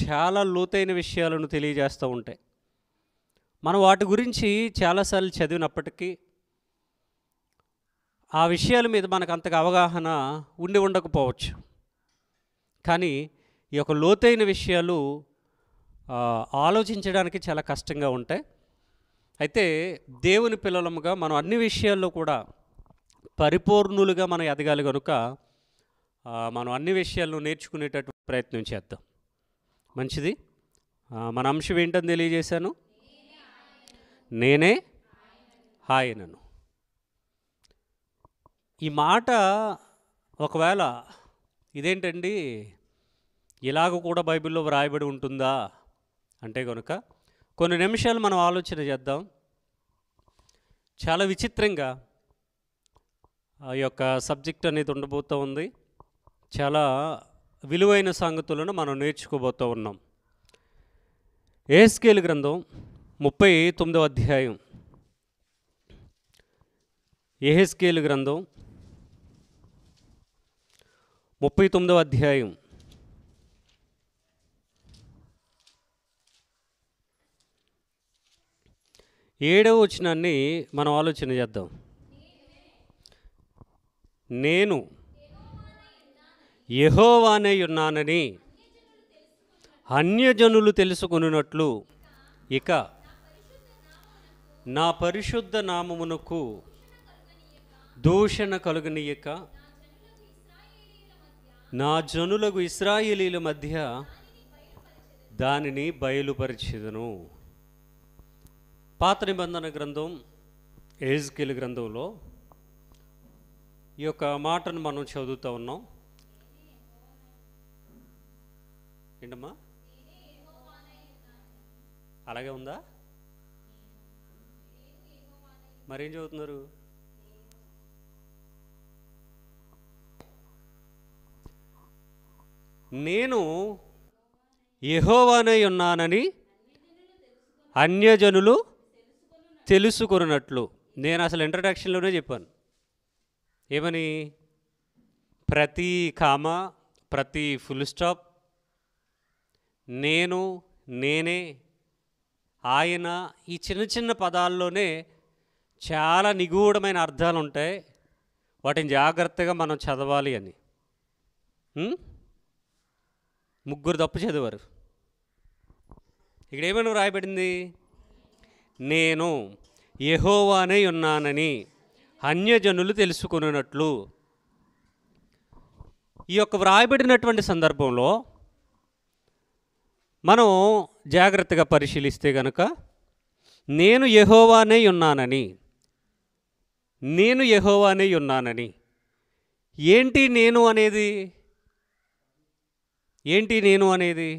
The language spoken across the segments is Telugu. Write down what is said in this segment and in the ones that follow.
చాలా లోతైన విషయాలను తెలియజేస్తూ ఉంటాయి మనం వాటి గురించి చాలాసార్లు చదివినప్పటికీ ఆ విషయాల మీద మనకు అంతగా అవగాహన ఉండి ఉండకపోవచ్చు కానీ ఈ యొక్క లోతైన విషయాలు ఆలోచించడానికి చాలా కష్టంగా ఉంటాయి అయితే దేవుని పిల్లలముగా మనం అన్ని విషయాల్లో కూడా పరిపూర్ణులుగా మనం ఎదగాలి కనుక మనం అన్ని విషయాలను నేర్చుకునేటటువంటి ప్రయత్నం చేద్దాం మంచిది మన అంశం ఏంటని తెలియజేశాను నేనే ఆయనను ఈ మాట ఒకవేళ ఇదేంటండి ఇలాగ కూడా బైబిల్లో వ్రాయబడి ఉంటుందా అంటే కనుక కొన్ని నిమిషాలు మనం ఆలోచన చేద్దాం చాలా విచిత్రంగా ఆ యొక్క సబ్జెక్ట్ అనేది ఉండబోతూ ఉంది చాలా విలువైన సంగతులను మనం నేర్చుకోబోతూ ఉన్నాం ఏస్కేల్ గ్రంథం ముప్పై తొమ్మిదవ అధ్యాయం ఏహెస్కేల్ గ్రంథం ముప్పై తొమ్మిదవ అధ్యాయం ఏడవ వచనాన్ని మనం ఆలోచన చేద్దాం నేను యహోవానై ఉన్నానని అన్యజనులు తెలుసుకున్నట్లు ఇక నా పరిశుద్ధ నామమునకు దూషణ కలుగనీయక నా జనులకు ఇస్రాయేలీల మధ్య దానిని బయలుపరిచేదను పాత నిబంధన గ్రంథం ఏజ్కెల్ గ్రంథంలో ఈ యొక్క మాటను మనం చదువుతూ ఉన్నాం ఏంటమ్మా అలాగే ఉందా మరేం చదువుతున్నారు నేను యహోవానై ఉన్నానని అన్యజనులు తెలుసుకున్నట్లు నేను అసలు ఇంట్రడక్షన్లోనే చెప్పాను ఏమని ప్రతి కామ ప్రతి ఫుల్ స్టాప్ నేను నేనే ఆయన ఈ చిన్న చిన్న పదాల్లోనే చాలా నిగూఢమైన అర్థాలు ఉంటాయి వాటిని జాగ్రత్తగా మనం చదవాలి అని ముగ్గురు తప్పు చదివారు ఇక్కడ ఏమైనా రాయబడింది నేను యహోవానే ఉన్నానని అన్యజనులు తెలుసుకున్నట్లు ఈ యొక్క వ్రాయబడినటువంటి సందర్భంలో మనం జాగ్రత్తగా పరిశీలిస్తే కనుక నేను యహోవానే ఉన్నానని నేను యహోవానే ఉన్నానని ఏంటి నేను అనేది ఏంటి నేను అనేది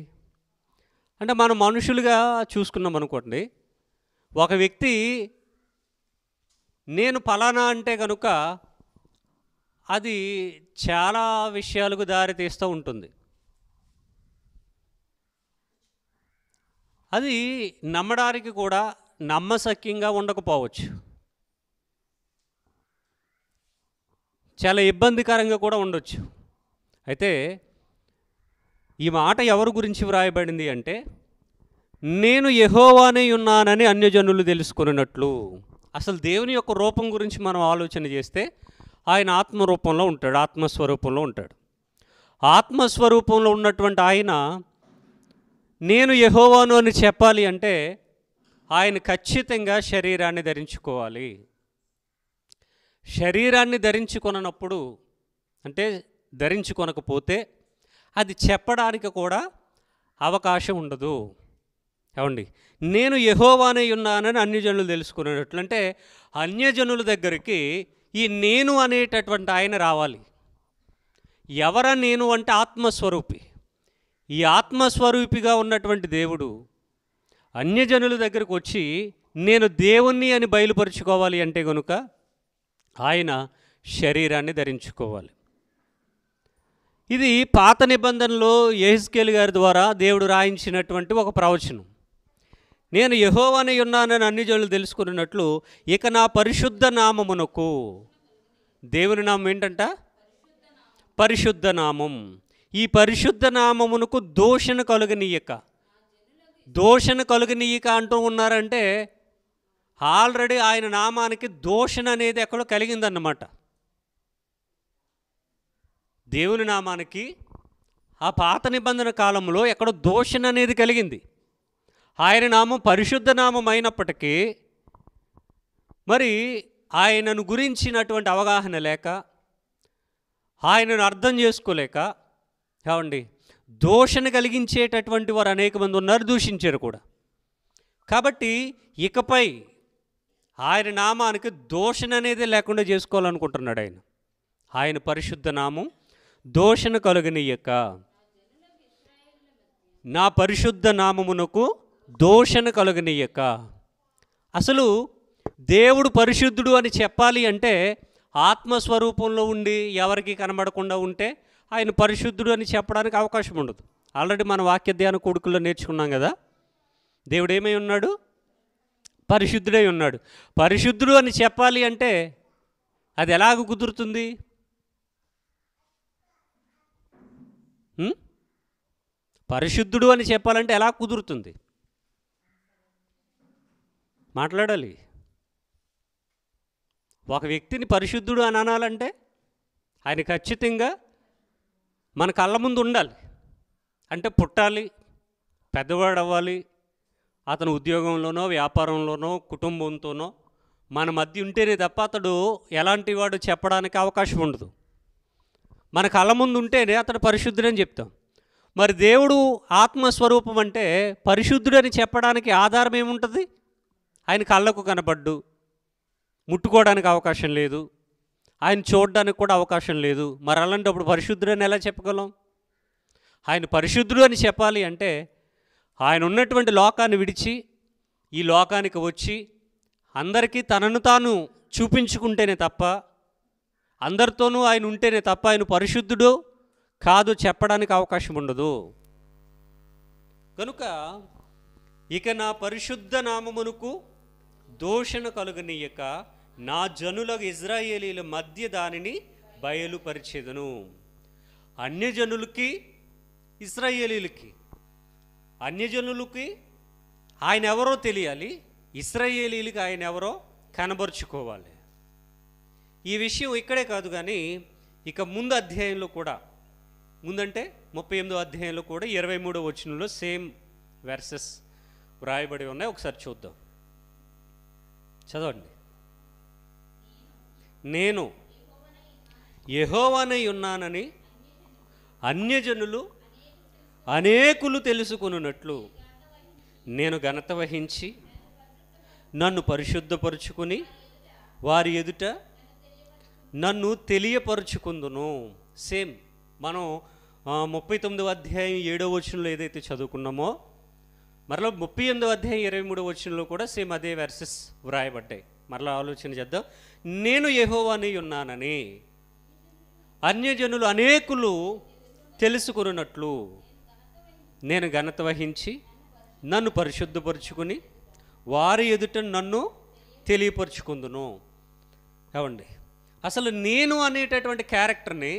అంటే మనం మనుషులుగా చూసుకున్నాం అనుకోండి ఒక వ్యక్తి నేను ఫలానా అంటే కనుక అది చాలా విషయాలకు దారితీస్తూ ఉంటుంది అది నమ్మడానికి కూడా నమ్మసక్యంగా ఉండకపోవచ్చు చాలా ఇబ్బందికరంగా కూడా ఉండొచ్చు అయితే ఈ మాట ఎవరి గురించి వ్రాయబడింది అంటే నేను యహోవానే ఉన్నానని అన్యజనులు తెలుసుకున్నట్లు అసలు దేవుని యొక్క రూపం గురించి మనం ఆలోచన చేస్తే ఆయన ఆత్మరూపంలో ఉంటాడు ఆత్మస్వరూపంలో ఉంటాడు ఆత్మస్వరూపంలో ఉన్నటువంటి ఆయన నేను యహోవాను అని చెప్పాలి అంటే ఆయన ఖచ్చితంగా శరీరాన్ని ధరించుకోవాలి శరీరాన్ని ధరించుకొనప్పుడు అంటే ధరించుకొనకపోతే అది చెప్పడానికి కూడా అవకాశం ఉండదు ఏమండి నేను యహోవానే ఉన్నానని అన్యజనులు తెలుసుకునేటట్లు అంటే అన్యజనుల దగ్గరికి ఈ నేను అనేటటువంటి ఆయన రావాలి ఎవర నేను అంటే ఆత్మస్వరూపి ఈ ఆత్మస్వరూపిగా ఉన్నటువంటి దేవుడు అన్యజనుల దగ్గరకు వచ్చి నేను దేవుణ్ణి అని బయలుపరుచుకోవాలి అంటే కనుక ఆయన శరీరాన్ని ధరించుకోవాలి ఇది పాత నిబంధనలో యహిస్కేల్ గారి ద్వారా దేవుడు రాయించినటువంటి ఒక ప్రవచనం నేను యహోవాని ఉన్నానని అన్ని జనులు తెలుసుకున్నట్లు ఇక నా పరిశుద్ధ నామమునకు దేవుని నామం ఏంటంట పరిశుద్ధ నామం ఈ పరిశుద్ధ నామమునకు దోషణ కలుగనీయక దోషణ కలుగనీయక అంటూ ఉన్నారంటే ఆల్రెడీ ఆయన నామానికి దోషణ అనేది ఎక్కడో కలిగిందన్నమాట దేవుని నామానికి ఆ పాత నిబంధన కాలంలో ఎక్కడో దోషణ అనేది కలిగింది ఆయన నామం పరిశుద్ధ నామం అయినప్పటికీ మరి ఆయనను గురించినటువంటి అవగాహన లేక ఆయనను అర్థం చేసుకోలేక కావండి దోషణ కలిగించేటటువంటి వారు అనేక మంది ఉన్నారు దూషించారు కూడా కాబట్టి ఇకపై ఆయన నామానికి దోషణ అనేది లేకుండా చేసుకోవాలనుకుంటున్నాడు ఆయన ఆయన పరిశుద్ధ నామం దోషణ కలుగనీయక నా పరిశుద్ధ నామమునకు దోషణ కలుగనీయక అసలు దేవుడు పరిశుద్ధుడు అని చెప్పాలి అంటే ఆత్మస్వరూపంలో ఉండి ఎవరికి కనబడకుండా ఉంటే ఆయన పరిశుద్ధుడు అని చెప్పడానికి అవకాశం ఉండదు ఆల్రెడీ మన వాక్య ధ్యాన కొడుకుల్లో నేర్చుకున్నాం కదా దేవుడు ఏమై ఉన్నాడు పరిశుద్ధుడై ఉన్నాడు పరిశుద్ధుడు అని చెప్పాలి అంటే అది ఎలాగ కుదురుతుంది పరిశుద్ధుడు అని చెప్పాలంటే ఎలా కుదురుతుంది మాట్లాడాలి ఒక వ్యక్తిని పరిశుద్ధుడు అని అనాలంటే ఆయన ఖచ్చితంగా మన కళ్ళ ముందు ఉండాలి అంటే పుట్టాలి పెద్దవాడు అవ్వాలి అతను ఉద్యోగంలోనో వ్యాపారంలోనో కుటుంబంతోనో మన మధ్య ఉంటేనే తప్ప అతడు ఎలాంటి వాడు చెప్పడానికి అవకాశం ఉండదు మన కళ్ళ ముందు ఉంటేనే అతడు పరిశుద్ధుడని చెప్తాం మరి దేవుడు ఆత్మస్వరూపం అంటే పరిశుద్ధుడు అని చెప్పడానికి ఆధారం ఏముంటుంది ఆయన కళ్ళకు కనపడ్డు ముట్టుకోవడానికి అవకాశం లేదు ఆయన చూడడానికి కూడా అవకాశం లేదు మరి అలాంటప్పుడు పరిశుద్ధుడు అని ఎలా చెప్పగలం ఆయన పరిశుద్ధుడు అని చెప్పాలి అంటే ఆయన ఉన్నటువంటి లోకాన్ని విడిచి ఈ లోకానికి వచ్చి అందరికీ తనను తాను చూపించుకుంటేనే తప్ప అందరితోనూ ఆయన ఉంటేనే తప్ప ఆయన పరిశుద్ధుడు కాదు చెప్పడానికి అవకాశం ఉండదు కనుక ఇక నా పరిశుద్ధ నామమునకు దోషణ కలుగనీయక నా జనులకు ఇజ్రాయేలీల మధ్య దానిని బయలుపరిచేదను అన్యజనులకి ఇస్రాయేలీలకి అన్యజనులకి ఆయన ఎవరో తెలియాలి ఇస్రాయేలీలకి ఆయన ఎవరో కనబరుచుకోవాలి ఈ విషయం ఇక్కడే కాదు కానీ ఇక ముందు అధ్యాయంలో కూడా ముందంటే ముప్పై ఎనిమిదో అధ్యాయంలో కూడా ఇరవై మూడో వచనంలో సేమ్ వెర్సెస్ వ్రాయబడి ఉన్నాయి ఒకసారి చూద్దాం చదవండి నేను యహోవానై ఉన్నానని అన్యజనులు అనేకులు తెలుసుకున్నట్లు నేను ఘనత వహించి నన్ను పరిశుద్ధపరుచుకుని వారి ఎదుట నన్ను తెలియపరుచుకుందును సేమ్ మనం ముప్పై తొమ్మిదవ అధ్యాయం ఏడవ వచనంలో ఏదైతే చదువుకున్నామో మరలా ముప్పై ఎనిమిదవ అధ్యాయం ఇరవై మూడవ వచనంలో కూడా సేమ్ అదే వెర్సెస్ వ్రాయబడ్డాయి మరలా ఆలోచన చేద్దాం నేను యహోవాని ఉన్నానని అన్యజనులు అనేకులు తెలుసుకున్నట్లు నేను ఘనత వహించి నన్ను పరిశుద్ధపరుచుకుని వారి ఎదుట నన్ను తెలియపరుచుకుందును ఏమండి అసలు నేను అనేటటువంటి క్యారెక్టర్ని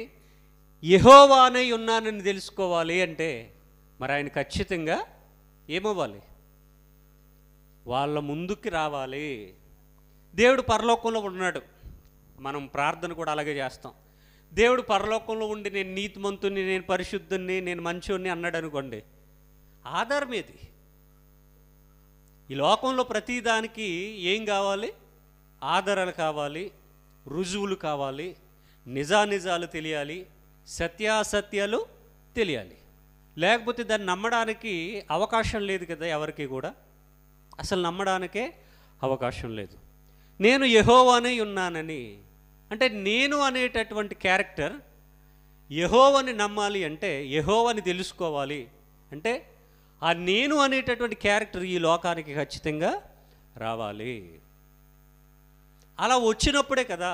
యహోవానే ఉన్నానని తెలుసుకోవాలి అంటే మరి ఆయన ఖచ్చితంగా ఏమవ్వాలి వాళ్ళ ముందుకి రావాలి దేవుడు పరలోకంలో ఉన్నాడు మనం ప్రార్థన కూడా అలాగే చేస్తాం దేవుడు పరలోకంలో ఉండి నేను నీతిమంతుని నేను పరిశుద్ధుని నేను మంచోని అన్నాడు అనుకోండి ఆధారం ఏది ఈ లోకంలో ప్రతిదానికి ఏం కావాలి ఆధారాలు కావాలి రుజువులు కావాలి నిజానిజాలు తెలియాలి సత్యాసత్యాలు తెలియాలి లేకపోతే దాన్ని నమ్మడానికి అవకాశం లేదు కదా ఎవరికి కూడా అసలు నమ్మడానికే అవకాశం లేదు నేను యహోవానే ఉన్నానని అంటే నేను అనేటటువంటి క్యారెక్టర్ యహోవని నమ్మాలి అంటే యహోవని తెలుసుకోవాలి అంటే ఆ నేను అనేటటువంటి క్యారెక్టర్ ఈ లోకానికి ఖచ్చితంగా రావాలి అలా వచ్చినప్పుడే కదా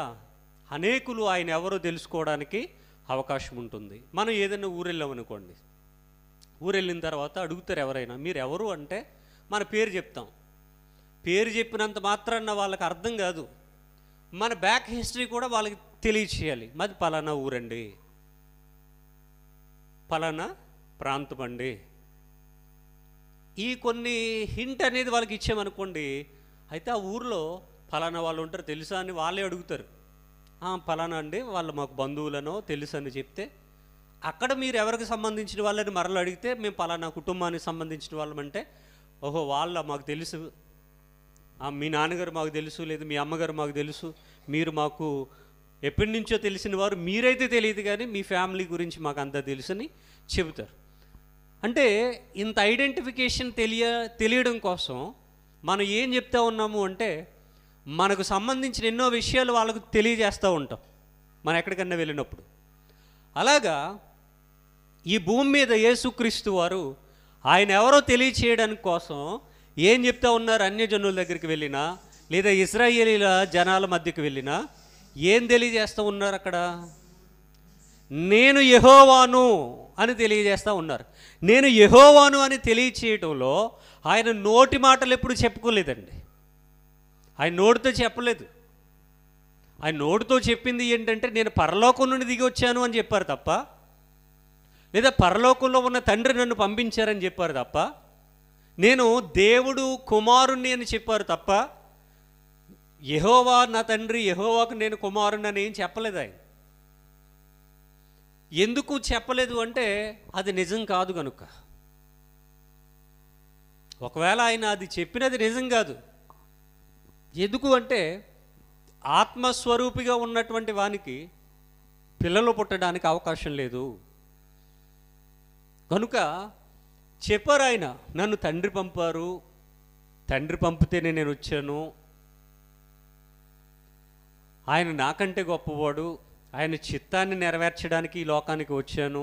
అనేకులు ఆయన ఎవరో తెలుసుకోవడానికి అవకాశం ఉంటుంది మనం ఏదైనా ఊరెళ్ళామనుకోండి ఊరెళ్ళిన తర్వాత అడుగుతారు ఎవరైనా మీరు ఎవరు అంటే మన పేరు చెప్తాం పేరు చెప్పినంత మాత్రాన వాళ్ళకి అర్థం కాదు మన బ్యాక్ హిస్టరీ కూడా వాళ్ళకి తెలియచేయాలి మాది పలానా ఊరండి పలానా ప్రాంతం అండి ఈ కొన్ని హింట్ అనేది వాళ్ళకి ఇచ్చామనుకోండి అయితే ఆ ఊర్లో ఫలానా వాళ్ళు ఉంటారు తెలుసా అని వాళ్ళే అడుగుతారు ఫలానా అండి వాళ్ళు మాకు బంధువులనో తెలుసు అని చెప్తే అక్కడ మీరు ఎవరికి సంబంధించిన వాళ్ళని మరలు అడిగితే మేము ఫలానా కుటుంబానికి సంబంధించిన వాళ్ళమంటే ఓహో వాళ్ళ మాకు తెలుసు మీ నాన్నగారు మాకు తెలుసు లేదు మీ అమ్మగారు మాకు తెలుసు మీరు మాకు ఎప్పటి నుంచో తెలిసిన వారు మీరైతే తెలియదు కానీ మీ ఫ్యామిలీ గురించి మాకు అంతా తెలుసని చెబుతారు అంటే ఇంత ఐడెంటిఫికేషన్ తెలియ తెలియడం కోసం మనం ఏం చెప్తా ఉన్నాము అంటే మనకు సంబంధించిన ఎన్నో విషయాలు వాళ్ళకు తెలియజేస్తూ ఉంటాం మనం ఎక్కడికన్నా వెళ్ళినప్పుడు అలాగా ఈ భూమి మీద యేసుక్రీస్తు వారు ఆయన ఎవరో తెలియచేయడానికి కోసం ఏం చెప్తా ఉన్నారు అన్యజనుల దగ్గరికి వెళ్ళినా లేదా ఇస్రాయేలీల జనాల మధ్యకి వెళ్ళినా ఏం తెలియజేస్తూ ఉన్నారు అక్కడ నేను యహోవాను అని తెలియజేస్తూ ఉన్నారు నేను యహోవాను అని తెలియచేయటంలో ఆయన నోటి మాటలు ఎప్పుడు చెప్పుకోలేదండి ఆయన నోటితో చెప్పలేదు ఆయన నోటితో చెప్పింది ఏంటంటే నేను పరలోకం నుండి దిగి వచ్చాను అని చెప్పారు తప్ప లేదా పరలోకంలో ఉన్న తండ్రి నన్ను పంపించారని చెప్పారు తప్ప నేను దేవుడు కుమారుణ్ణి అని చెప్పారు తప్ప యహోవా నా తండ్రి యహోవాకు నేను కుమారుణ్ణి అని ఏం చెప్పలేదు ఆయన ఎందుకు చెప్పలేదు అంటే అది నిజం కాదు కనుక ఒకవేళ ఆయన అది చెప్పినది నిజం కాదు ఎందుకు అంటే ఆత్మస్వరూపిగా ఉన్నటువంటి వానికి పిల్లలు పుట్టడానికి అవకాశం లేదు కనుక చెప్పారు ఆయన నన్ను తండ్రి పంపారు తండ్రి పంపితేనే నేను వచ్చాను ఆయన నాకంటే గొప్పవాడు ఆయన చిత్తాన్ని నెరవేర్చడానికి ఈ లోకానికి వచ్చాను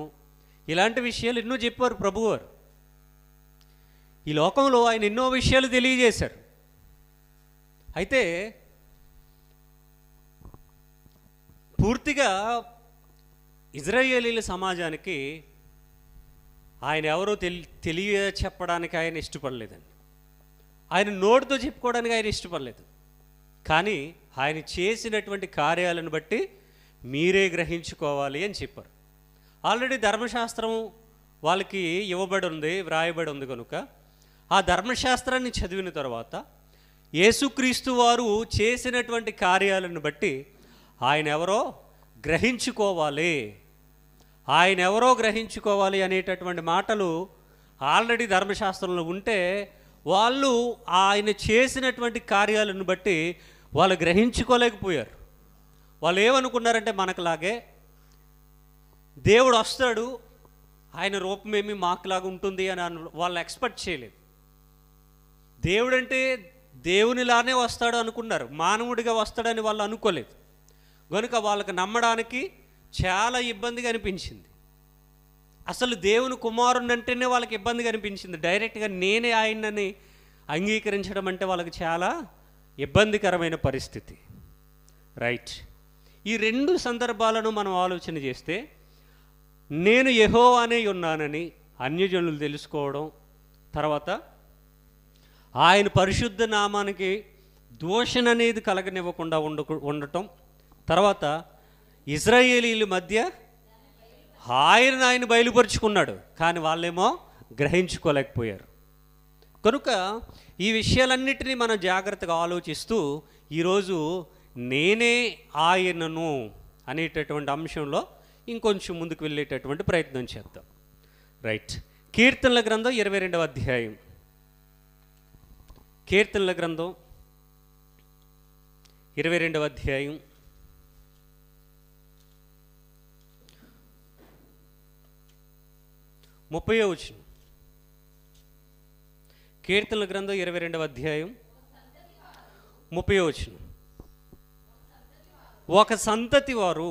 ఇలాంటి విషయాలు ఎన్నో చెప్పారు ప్రభువారు ఈ లోకంలో ఆయన ఎన్నో విషయాలు తెలియజేశారు అయితే పూర్తిగా ఇజ్రాయేలీల సమాజానికి ఆయన ఎవరో తెలి తెలియ చెప్పడానికి ఆయన ఇష్టపడలేదండి ఆయన నోటితో చెప్పుకోవడానికి ఆయన ఇష్టపడలేదు కానీ ఆయన చేసినటువంటి కార్యాలను బట్టి మీరే గ్రహించుకోవాలి అని చెప్పారు ఆల్రెడీ ధర్మశాస్త్రం వాళ్ళకి ఇవ్వబడి ఉంది వ్రాయబడి ఉంది కనుక ఆ ధర్మశాస్త్రాన్ని చదివిన తర్వాత యేసుక్రీస్తు వారు చేసినటువంటి కార్యాలను బట్టి ఆయన ఎవరో గ్రహించుకోవాలి ఆయన ఎవరో గ్రహించుకోవాలి అనేటటువంటి మాటలు ఆల్రెడీ ధర్మశాస్త్రంలో ఉంటే వాళ్ళు ఆయన చేసినటువంటి కార్యాలను బట్టి వాళ్ళు గ్రహించుకోలేకపోయారు వాళ్ళు ఏమనుకున్నారంటే మనకులాగే దేవుడు వస్తాడు ఆయన రూపమేమి మాకులాగా ఉంటుంది అని వాళ్ళు ఎక్స్పెక్ట్ చేయలేదు దేవుడంటే దేవునిలానే వస్తాడు అనుకున్నారు మానవుడిగా వస్తాడని వాళ్ళు అనుకోలేదు కనుక వాళ్ళకి నమ్మడానికి చాలా ఇబ్బందిగా అనిపించింది అసలు దేవుని కుమారుడు అంటేనే వాళ్ళకి ఇబ్బందిగా అనిపించింది డైరెక్ట్గా నేనే ఆయనని అంగీకరించడం అంటే వాళ్ళకి చాలా ఇబ్బందికరమైన పరిస్థితి రైట్ ఈ రెండు సందర్భాలను మనం ఆలోచన చేస్తే నేను యహో అనే ఉన్నానని అన్యజనులు తెలుసుకోవడం తర్వాత ఆయన పరిశుద్ధ నామానికి దోషణ అనేది కలగనివ్వకుండా ఉండ ఉండటం తర్వాత ఇజ్రాయేలీల మధ్య ఆయన ఆయన బయలుపరుచుకున్నాడు కానీ వాళ్ళేమో గ్రహించుకోలేకపోయారు కనుక ఈ విషయాలన్నిటినీ మనం జాగ్రత్తగా ఆలోచిస్తూ ఈరోజు నేనే ఆయనను అనేటటువంటి అంశంలో ఇంకొంచెం ముందుకు వెళ్ళేటటువంటి ప్రయత్నం చేద్దాం రైట్ కీర్తనల గ్రంథం ఇరవై రెండవ అధ్యాయం కీర్తనల గ్రంథం ఇరవై రెండవ అధ్యాయం ముప్పై వచ్చిన కీర్తనల గ్రంథం ఇరవై రెండవ అధ్యాయం ముప్పై వచ్చిన ఒక సంతతి వారు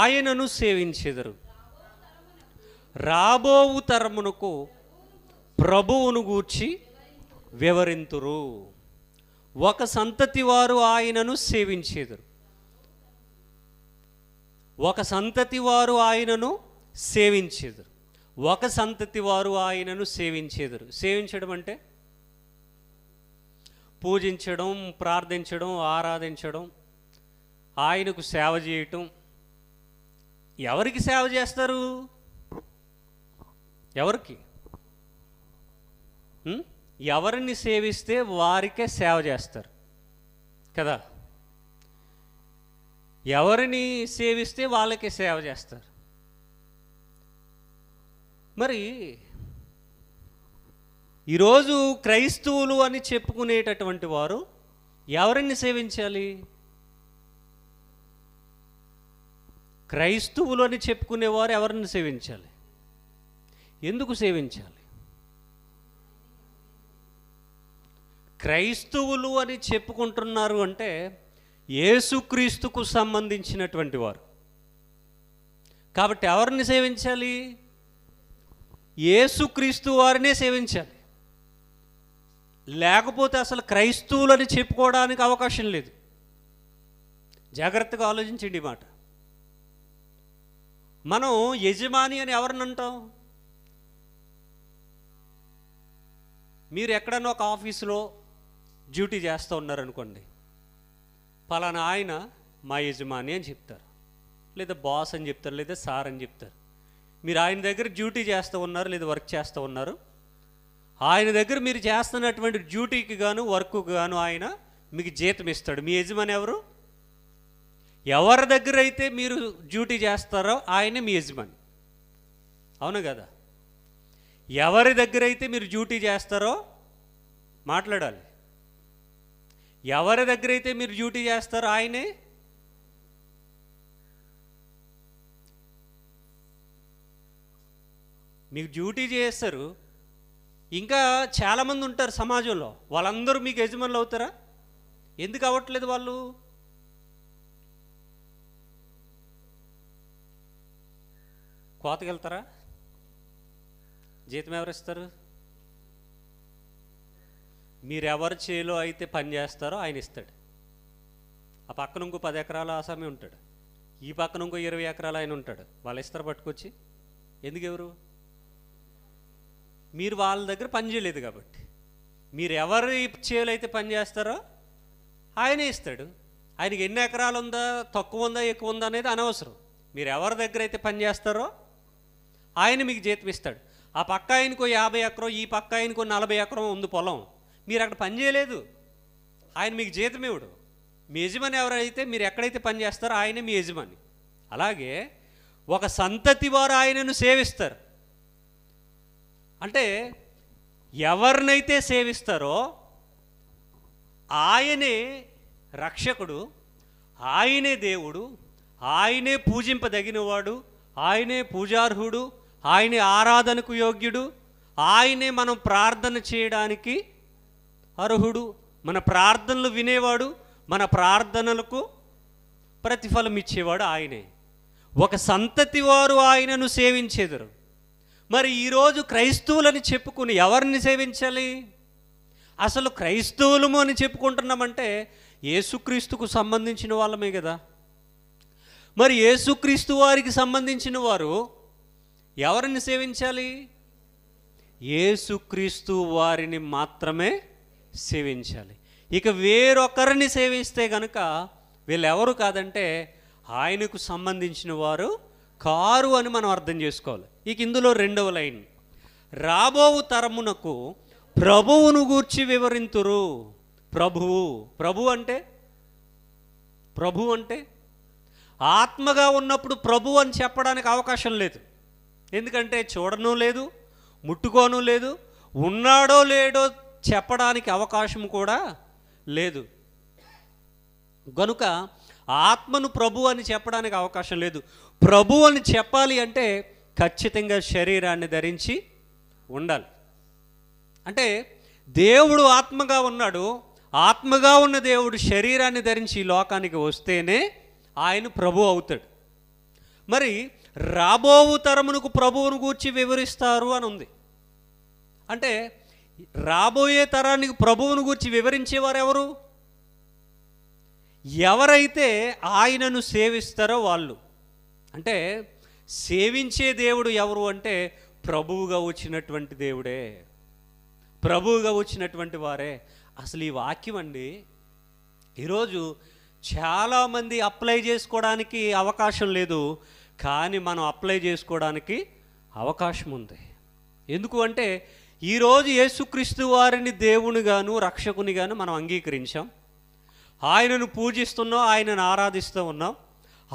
ఆయనను సేవించెదరు రాబోవు తరమునకు ప్రభువును గూర్చి వివరింతురు ఒక సంతతి వారు ఆయనను సేవించేదరు ఒక సంతతి వారు ఆయనను సేవించేదరు ఒక సంతతి వారు ఆయనను సేవించేదరు సేవించడం అంటే పూజించడం ప్రార్థించడం ఆరాధించడం ఆయనకు సేవ చేయటం ఎవరికి సేవ చేస్తారు ఎవరికి ఎవరిని సేవిస్తే వారికే సేవ చేస్తారు కదా ఎవరిని సేవిస్తే వాళ్ళకే సేవ చేస్తారు మరి ఈరోజు క్రైస్తవులు అని చెప్పుకునేటటువంటి వారు ఎవరిని సేవించాలి క్రైస్తవులు అని చెప్పుకునేవారు ఎవరిని సేవించాలి ఎందుకు సేవించాలి క్రైస్తవులు అని చెప్పుకుంటున్నారు అంటే ఏసుక్రీస్తుకు సంబంధించినటువంటి వారు కాబట్టి ఎవరిని సేవించాలి ఏసుక్రీస్తు వారినే సేవించాలి లేకపోతే అసలు క్రైస్తవులని చెప్పుకోవడానికి అవకాశం లేదు జాగ్రత్తగా ఆలోచించండి మాట మనం యజమాని అని ఎవరిని అంటాం మీరు ఎక్కడన్నా ఒక ఆఫీసులో డ్యూటీ చేస్తూ ఉన్నారనుకోండి పలానా ఆయన మా యజమాని అని చెప్తారు లేదా బాస్ అని చెప్తారు లేదా సార్ అని చెప్తారు మీరు ఆయన దగ్గర డ్యూటీ చేస్తూ ఉన్నారు లేదా వర్క్ చేస్తూ ఉన్నారు ఆయన దగ్గర మీరు చేస్తున్నటువంటి డ్యూటీకి గాను వర్క్కు గాను ఆయన మీకు జీతం ఇస్తాడు మీ యజమాని ఎవరు ఎవరి దగ్గర అయితే మీరు డ్యూటీ చేస్తారో ఆయనే మీ యజమాని అవును కదా ఎవరి దగ్గర అయితే మీరు డ్యూటీ చేస్తారో మాట్లాడాలి ఎవరి దగ్గర అయితే మీరు డ్యూటీ చేస్తారో ఆయనే మీకు డ్యూటీ చేస్తారు ఇంకా చాలామంది ఉంటారు సమాజంలో వాళ్ళందరూ మీకు యజమానులు అవుతారా ఎందుకు అవ్వట్లేదు వాళ్ళు కోతకెళ్తారా జీతం ఎవరు ఇస్తారు మీరెవరు చేయలో అయితే పని చేస్తారో ఆయన ఇస్తాడు ఆ పక్కన ఇంకో పది ఎకరాల ఆసామి ఉంటాడు ఈ పక్కన ఇంకో ఇరవై ఎకరాలు ఆయన ఉంటాడు వాళ్ళు ఇస్తారు పట్టుకొచ్చి ఎందుకు ఎవరు మీరు వాళ్ళ దగ్గర పనిచేయలేదు కాబట్టి మీరు ఎవరి చేలైతే చేస్తారో ఆయనే ఇస్తాడు ఆయనకి ఎన్ని ఎకరాలు ఉందా తక్కువ ఉందా ఎక్కువ ఉందా అనేది అనవసరం మీరు ఎవరి దగ్గర అయితే పని చేస్తారో ఆయన మీకు జీతం ఇస్తాడు ఆ పక్క ఆయనకు యాభై ఎకరం ఈ పక్క ఆయనకు నలభై ఎకరం ఉంది పొలం మీరు అక్కడ పని చేయలేదు ఆయన మీకు జీతం ఇవ్వడు మీ యజమాని ఎవరైతే మీరు ఎక్కడైతే పని చేస్తారో ఆయనే మీ యజమాని అలాగే ఒక సంతతి వారు ఆయనను సేవిస్తారు అంటే ఎవరినైతే సేవిస్తారో ఆయనే రక్షకుడు ఆయనే దేవుడు ఆయనే పూజింపదగినవాడు ఆయనే పూజార్హుడు ఆయనే ఆరాధనకు యోగ్యుడు ఆయనే మనం ప్రార్థన చేయడానికి అర్హుడు మన ప్రార్థనలు వినేవాడు మన ప్రార్థనలకు ప్రతిఫలం ఇచ్చేవాడు ఆయనే ఒక సంతతి వారు ఆయనను సేవించేదరు మరి ఈరోజు క్రైస్తవులని చెప్పుకుని ఎవరిని సేవించాలి అసలు క్రైస్తవులము అని చెప్పుకుంటున్నామంటే యేసుక్రీస్తుకు సంబంధించిన వాళ్ళమే కదా మరి యేసుక్రీస్తు వారికి సంబంధించిన వారు ఎవరిని సేవించాలి యేసుక్రీస్తు వారిని మాత్రమే సేవించాలి ఇక వేరొకరిని సేవిస్తే కనుక వీళ్ళెవరు కాదంటే ఆయనకు సంబంధించిన వారు కారు అని మనం అర్థం చేసుకోవాలి ఇక ఇందులో రెండవ లైన్ రాబోవు తరమునకు ప్రభువును గూర్చి వివరింతురు ప్రభువు ప్రభు అంటే ప్రభు అంటే ఆత్మగా ఉన్నప్పుడు ప్రభు అని చెప్పడానికి అవకాశం లేదు ఎందుకంటే చూడను లేదు ముట్టుకోను లేదు ఉన్నాడో లేడో చెప్పడానికి అవకాశం కూడా లేదు గనుక ఆత్మను ప్రభు అని చెప్పడానికి అవకాశం లేదు ప్రభు అని చెప్పాలి అంటే ఖచ్చితంగా శరీరాన్ని ధరించి ఉండాలి అంటే దేవుడు ఆత్మగా ఉన్నాడు ఆత్మగా ఉన్న దేవుడు శరీరాన్ని ధరించి ఈ లోకానికి వస్తేనే ఆయన ప్రభు అవుతాడు మరి రాబోవు తరమునకు ప్రభువును గూర్చి వివరిస్తారు అని ఉంది అంటే రాబోయే తరానికి ప్రభువును గూర్చి వివరించేవారు ఎవరు ఎవరైతే ఆయనను సేవిస్తారో వాళ్ళు అంటే సేవించే దేవుడు ఎవరు అంటే ప్రభువుగా వచ్చినటువంటి దేవుడే ప్రభువుగా వచ్చినటువంటి వారే అసలు ఈ వాక్యం అండి ఈరోజు చాలామంది అప్లై చేసుకోవడానికి అవకాశం లేదు కానీ మనం అప్లై చేసుకోవడానికి అవకాశం ఉంది ఎందుకు అంటే ఈరోజు యేసుక్రీస్తు వారిని దేవునిగాను రక్షకునిగాను మనం అంగీకరించాం ఆయనను పూజిస్తున్నాం ఆయనను ఆరాధిస్తూ ఉన్నాం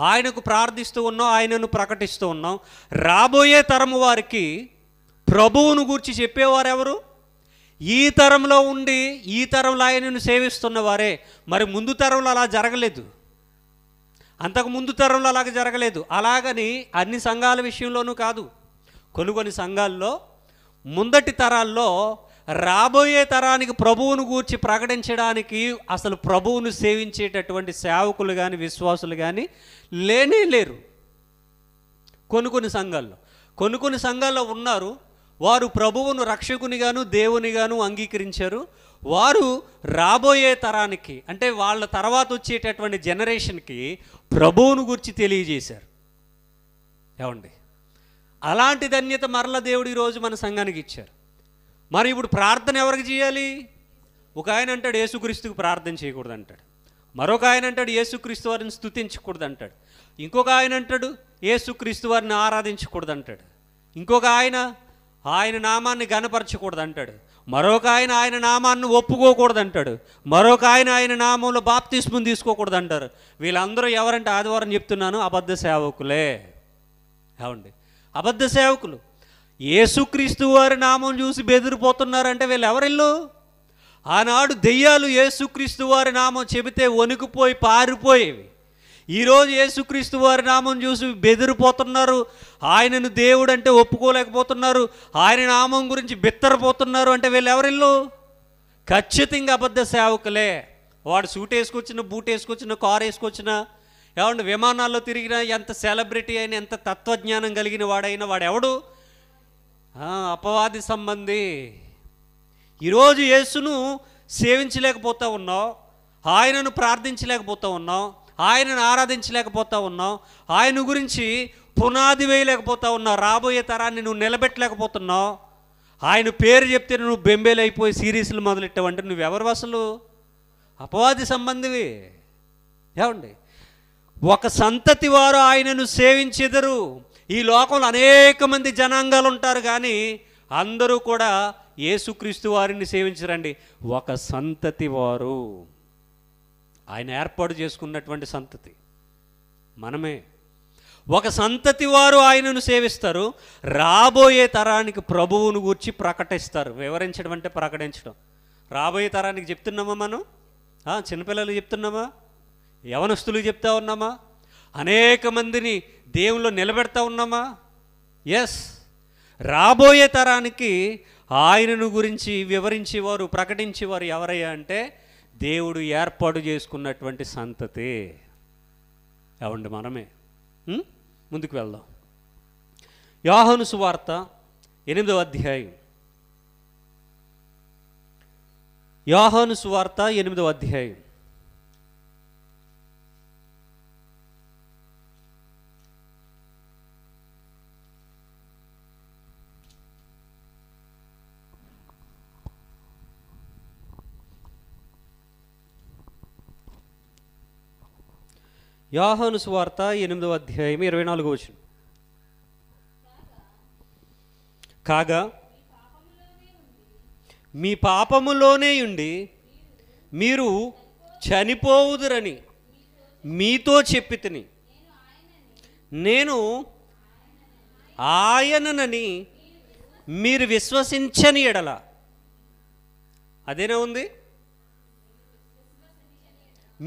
ఆయనకు ప్రార్థిస్తూ ఉన్నాం ఆయనను ప్రకటిస్తూ ఉన్నాం రాబోయే తరము వారికి ప్రభువును గూర్చి చెప్పేవారు ఎవరు ఈ తరంలో ఉండి ఈ తరంలో ఆయనను సేవిస్తున్న వారే మరి ముందు తరంలో అలా జరగలేదు అంతకు ముందు తరంలో అలాగ జరగలేదు అలాగని అన్ని సంఘాల విషయంలోనూ కాదు కొన్ని కొన్ని సంఘాల్లో ముందటి తరాల్లో రాబోయే తరానికి ప్రభువును గూర్చి ప్రకటించడానికి అసలు ప్రభువును సేవించేటటువంటి సేవకులు కానీ విశ్వాసులు కానీ లేనే లేరు కొన్ని కొన్ని సంఘాల్లో కొన్ని కొన్ని సంఘాల్లో ఉన్నారు వారు ప్రభువును రక్షకునిగాను దేవునిగాను అంగీకరించారు వారు రాబోయే తరానికి అంటే వాళ్ళ తర్వాత వచ్చేటటువంటి జనరేషన్కి ప్రభువును గురించి తెలియజేశారు ఏమండి అలాంటి ధన్యత మరల దేవుడు ఈరోజు మన సంఘానికి ఇచ్చారు మరి ఇప్పుడు ప్రార్థన ఎవరికి చేయాలి ఒక ఆయన అంటాడు యేసుక్రీస్తుకు ప్రార్థన చేయకూడదు అంటాడు మరొక ఆయన అంటాడు యేసుక్రీస్తు వారిని స్థుతించకూడదు అంటాడు ఇంకొక ఆయన అంటాడు యేసుక్రీస్తు వారిని ఆరాధించకూడదు అంటాడు ఇంకొక ఆయన ఆయన నామాన్ని గనపరచకూడదు అంటాడు మరొక ఆయన ఆయన నామాన్ని ఒప్పుకోకూడదు అంటాడు మరొక ఆయన ఆయన నామంలో బాప్తిస్మం తీసుకోకూడదు అంటారు వీళ్ళందరూ ఎవరంటే ఆదివారం చెప్తున్నాను అబద్ధ సేవకులే ఏమండి అబద్ధ సేవకులు యేసుక్రీస్తు వారి నామం చూసి బెదిరిపోతున్నారంటే వీళ్ళు ఎవరిల్లు ఆనాడు దెయ్యాలు యేసుక్రీస్తు వారి నామం చెబితే వణుకుపోయి పారిపోయేవి ఈరోజు యేసుక్రీస్తు వారి నామం చూసి బెదిరిపోతున్నారు ఆయనను దేవుడు అంటే ఒప్పుకోలేకపోతున్నారు ఆయన నామం గురించి బిత్తరపోతున్నారు అంటే వీళ్ళు ఎవరిల్లు ఖచ్చితంగా అబద్ధ సేవకులే వాడు సూట్ వేసుకొచ్చిన బూట్ వేసుకొచ్చిన కారు వేసుకొచ్చిన ఏమంటే విమానాల్లో తిరిగిన ఎంత సెలబ్రిటీ అయిన ఎంత తత్వజ్ఞానం కలిగిన వాడైనా వాడెవడు అపవాది సంబంధి ఈరోజు యేసును సేవించలేకపోతూ ఉన్నావు ఆయనను ప్రార్థించలేకపోతూ ఉన్నావు ఆయనను ఆరాధించలేకపోతూ ఉన్నావు ఆయన గురించి పునాది వేయలేకపోతా ఉన్నావు రాబోయే తరాన్ని నువ్వు నిలబెట్టలేకపోతున్నావు ఆయన పేరు చెప్తే నువ్వు బెంబేలైపోయి సిరీస్లు మొదలెట్టావంటే నువ్వెవరు అసలు అపవాది సంబంధివి ఏమండి ఒక సంతతి వారు ఆయనను సేవించెదరు ఈ లోకంలో అనేక మంది జనాంగాలు ఉంటారు కానీ అందరూ కూడా యేసుక్రీస్తు వారిని సేవించరండి ఒక సంతతి వారు ఆయన ఏర్పాటు చేసుకున్నటువంటి సంతతి మనమే ఒక సంతతి వారు ఆయనను సేవిస్తారు రాబోయే తరానికి ప్రభువును గురించి ప్రకటిస్తారు వివరించడం అంటే ప్రకటించడం రాబోయే తరానికి చెప్తున్నామా మనం చిన్నపిల్లలు చెప్తున్నామా యవనస్తులు చెప్తా ఉన్నామా అనేక మందిని దేవుళ్ళు నిలబెడతా ఉన్నామా ఎస్ రాబోయే తరానికి ఆయనను గురించి వివరించేవారు ప్రకటించేవారు ఎవరయ్యా అంటే దేవుడు ఏర్పాటు చేసుకున్నటువంటి సంతతి అవండి మనమే ముందుకు వెళ్దాం యోహను సువార్త ఎనిమిదవ అధ్యాయం యోహను సువార్త ఎనిమిదవ అధ్యాయం యాహను సువార్త ఎనిమిదవ అధ్యాయం ఇరవై నాలుగు వచ్చిన కాగా మీ పాపములోనే ఉండి మీరు చనిపోవుదురని మీతో చెప్పి తిని నేను ఆయననని మీరు విశ్వసించని ఎడల అదేనా ఉంది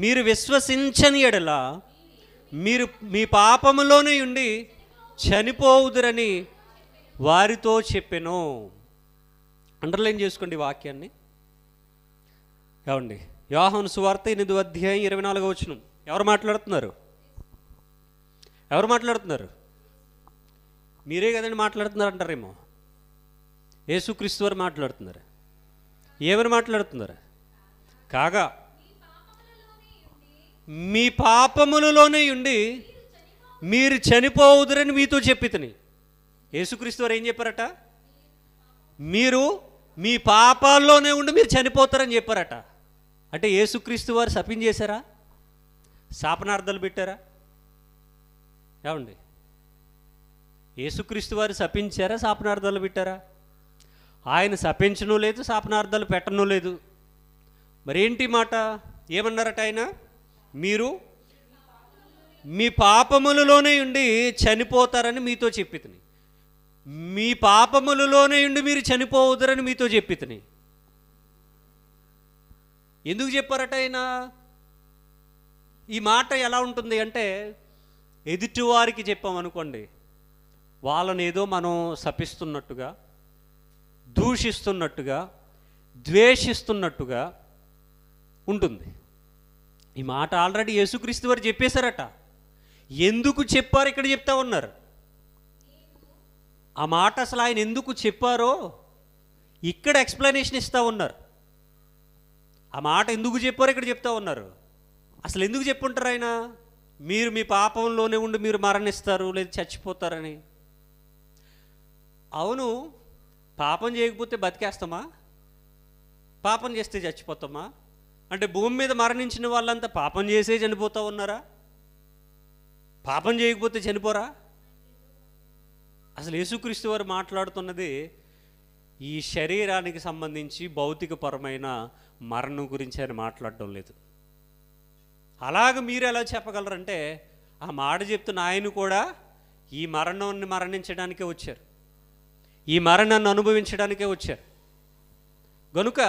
మీరు విశ్వసించని ఎడలా మీరు మీ పాపములోనే ఉండి చనిపోవుదురని వారితో చెప్పెను అండర్లైన్ చేసుకోండి వాక్యాన్ని ఏమండి యోహన్ సువార్త ఎనిమిది అధ్యాయం ఇరవై నాలుగో వచ్చిన ఎవరు మాట్లాడుతున్నారు ఎవరు మాట్లాడుతున్నారు మీరే కదండి మాట్లాడుతున్నారు అంటారేమో యేసుక్రీస్తు వారు మాట్లాడుతున్నారు ఏమని మాట్లాడుతున్నారు కాగా మీ పాపములలోనే ఉండి మీరు చనిపోవుదురని మీతో చెప్పితని యేసుక్రీస్తు వారు ఏం చెప్పారట మీరు మీ పాపాల్లోనే ఉండి మీరు చనిపోతారని చెప్పారట అంటే యేసుక్రీస్తు వారు సపిం చేశారా శాపనార్థాలు పెట్టారా ఏమండి యేసుక్రీస్తు వారు శపించారా శాపనార్థాలు పెట్టారా ఆయన శపించను లేదు శాపనార్థాలు పెట్టను లేదు మరేంటి మాట ఏమన్నారట ఆయన మీరు మీ పాపములలోనే ఉండి చనిపోతారని మీతో చెప్పితిని మీ పాపములలోనే ఉండి మీరు చనిపోవద్దరని మీతో చెప్పితిని ఎందుకు చెప్పారట ఆయన ఈ మాట ఎలా ఉంటుంది అంటే ఎదుటివారికి చెప్పామనుకోండి వాళ్ళని ఏదో మనం శపిస్తున్నట్టుగా దూషిస్తున్నట్టుగా ద్వేషిస్తున్నట్టుగా ఉంటుంది ఈ మాట ఆల్రెడీ యేసుక్రీస్తు వారు చెప్పేశారట ఎందుకు చెప్పారు ఇక్కడ చెప్తా ఉన్నారు ఆ మాట అసలు ఆయన ఎందుకు చెప్పారో ఇక్కడ ఎక్స్ప్లెనేషన్ ఇస్తూ ఉన్నారు ఆ మాట ఎందుకు చెప్పారో ఇక్కడ చెప్తా ఉన్నారు అసలు ఎందుకు చెప్పుంటారు ఆయన మీరు మీ పాపంలోనే ఉండి మీరు మరణిస్తారు లేదు చచ్చిపోతారని అవును పాపం చేయకపోతే బతికేస్తామా పాపం చేస్తే చచ్చిపోతామా అంటే భూమి మీద మరణించిన వాళ్ళంతా పాపం చేసే చనిపోతూ ఉన్నారా పాపం చేయకపోతే చనిపోరా అసలు యేసుక్రీస్తు వారు మాట్లాడుతున్నది ఈ శరీరానికి సంబంధించి భౌతికపరమైన మరణం గురించి ఆయన మాట్లాడడం లేదు అలాగ మీరు ఎలా చెప్పగలరంటే ఆ మాట చెప్తున్న ఆయన కూడా ఈ మరణాన్ని మరణించడానికే వచ్చారు ఈ మరణాన్ని అనుభవించడానికే వచ్చారు గనుక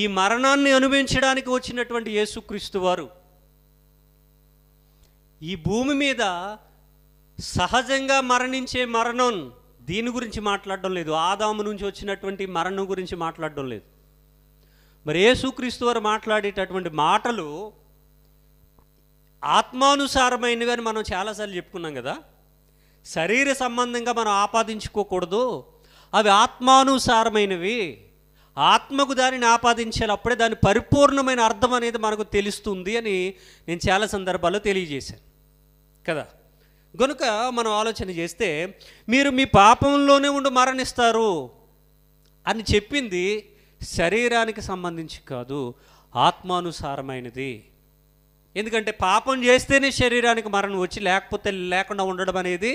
ఈ మరణాన్ని అనుభవించడానికి వచ్చినటువంటి యేసుక్రీస్తు వారు ఈ భూమి మీద సహజంగా మరణించే మరణం దీని గురించి మాట్లాడడం లేదు ఆదాము నుంచి వచ్చినటువంటి మరణం గురించి మాట్లాడడం లేదు మరి యేసుక్రీస్తు వారు మాట్లాడేటటువంటి మాటలు ఆత్మానుసారమైనవి అని మనం చాలాసార్లు చెప్పుకున్నాం కదా శరీర సంబంధంగా మనం ఆపాదించుకోకూడదు అవి ఆత్మానుసారమైనవి ఆత్మకు దానిని ఆపాదించాలి అప్పుడే దాని పరిపూర్ణమైన అర్థం అనేది మనకు తెలుస్తుంది అని నేను చాలా సందర్భాల్లో తెలియజేశాను కదా గనుక మనం ఆలోచన చేస్తే మీరు మీ పాపంలోనే ఉండి మరణిస్తారు అని చెప్పింది శరీరానికి సంబంధించి కాదు ఆత్మానుసారమైనది ఎందుకంటే పాపం చేస్తేనే శరీరానికి మరణం వచ్చి లేకపోతే లేకుండా ఉండడం అనేది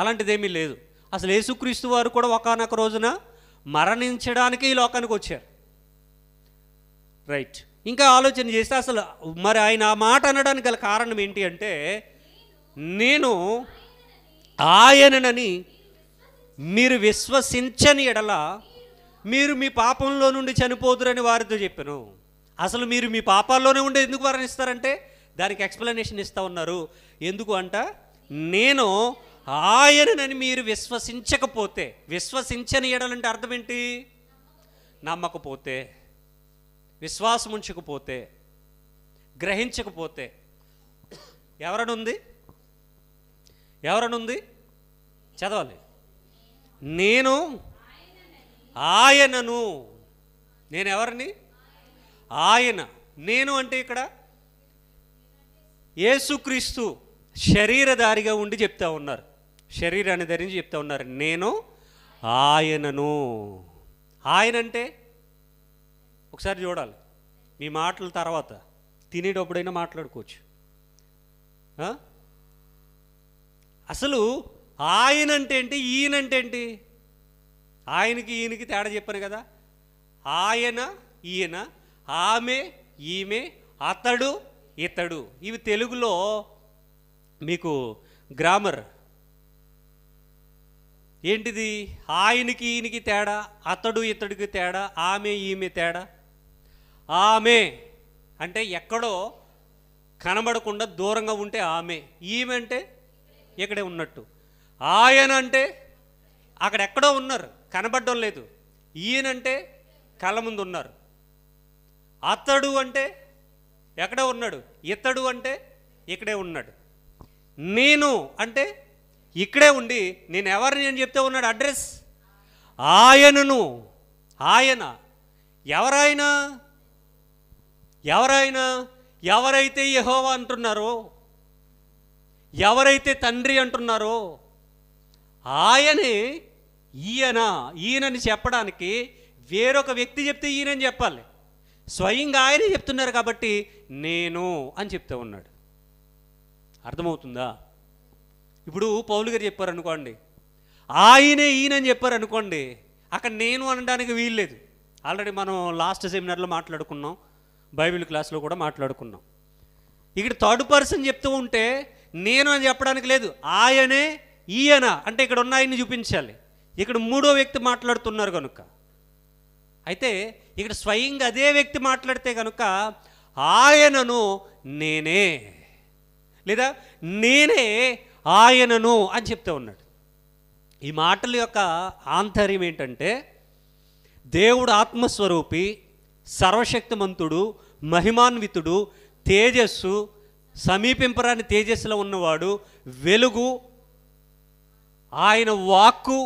అలాంటిదేమీ లేదు అసలు యేసుక్రీస్తు వారు కూడా ఒకనొక రోజున మరణించడానికి ఈ లోకానికి వచ్చారు రైట్ ఇంకా ఆలోచన చేస్తే అసలు మరి ఆయన ఆ మాట అనడానికి గల కారణం ఏంటి అంటే నేను ఆయననని మీరు విశ్వసించని ఎడల మీరు మీ పాపంలో నుండి చనిపోదురని వారితో చెప్పాను అసలు మీరు మీ పాపాల్లోనే ఉండే ఎందుకు మరణిస్తారంటే దానికి ఎక్స్ప్లెనేషన్ ఇస్తూ ఉన్నారు ఎందుకు అంట నేను ఆయననని మీరు విశ్వసించకపోతే విశ్వసించని ఎడలంటే అర్థం ఏంటి నమ్మకపోతే విశ్వాసం ఉంచకపోతే గ్రహించకపోతే ఎవరనుంది ఎవరనుంది చదవాలి నేను ఆయనను నేను ఎవరిని ఆయన నేను అంటే ఇక్కడ యేసుక్రీస్తు శరీరధారిగా ఉండి చెప్తా ఉన్నారు శరీరాన్ని ధరించి చెప్తా ఉన్నారు నేను ఆయనను ఆయనంటే ఒకసారి చూడాలి మీ మాటల తర్వాత తినేటప్పుడైనా మాట్లాడుకోవచ్చు అసలు ఆయనంటే ఏంటి ఈయనంటే ఏంటి ఆయనకి ఈయనకి తేడా చెప్పాను కదా ఆయన ఈయన ఆమె ఈమె అతడు ఇతడు ఇవి తెలుగులో మీకు గ్రామర్ ఏంటిది ఆయనకి ఈయనకి తేడా అతడు ఇతడికి తేడా ఆమె ఈమె తేడా ఆమె అంటే ఎక్కడో కనబడకుండా దూరంగా ఉంటే ఆమె ఈమె అంటే ఇక్కడే ఉన్నట్టు ఆయన అంటే అక్కడెక్కడో ఉన్నారు కనబడడం లేదు ఈయనంటే కళ్ళ ముందు ఉన్నారు అతడు అంటే ఎక్కడ ఉన్నాడు ఇతడు అంటే ఇక్కడే ఉన్నాడు నేను అంటే ఇక్కడే ఉండి నేను ఎవరిని అని చెప్తే ఉన్నాడు అడ్రస్ ఆయనను ఆయన ఎవరైనా ఎవరైనా ఎవరైతే యహోవ అంటున్నారో ఎవరైతే తండ్రి అంటున్నారో ఆయనే ఈయన ఈయనని చెప్పడానికి వేరొక వ్యక్తి చెప్తే ఈయనని చెప్పాలి స్వయంగా ఆయనే చెప్తున్నారు కాబట్టి నేను అని చెప్తూ ఉన్నాడు అర్థమవుతుందా ఇప్పుడు పౌలు గారు చెప్పారనుకోండి ఆయనే ఈయన చెప్పారు చెప్పారనుకోండి అక్కడ నేను అనడానికి వీల్లేదు ఆల్రెడీ మనం లాస్ట్ సెమినార్లో మాట్లాడుకున్నాం బైబిల్ క్లాస్లో కూడా మాట్లాడుకున్నాం ఇక్కడ థర్డ్ పర్సన్ చెప్తూ ఉంటే నేను అని చెప్పడానికి లేదు ఆయనే ఈయన అంటే ఇక్కడ ఉన్న ఆయన్ని చూపించాలి ఇక్కడ మూడో వ్యక్తి మాట్లాడుతున్నారు కనుక అయితే ఇక్కడ స్వయంగా అదే వ్యక్తి మాట్లాడితే కనుక ఆయనను నేనే లేదా నేనే ఆయనను అని చెప్తూ ఉన్నాడు ఈ మాటల యొక్క ఆంతర్యం ఏంటంటే దేవుడు ఆత్మస్వరూపి సర్వశక్తిమంతుడు మహిమాన్వితుడు తేజస్సు సమీపింపరాని తేజస్సులో ఉన్నవాడు వెలుగు ఆయన వాక్కు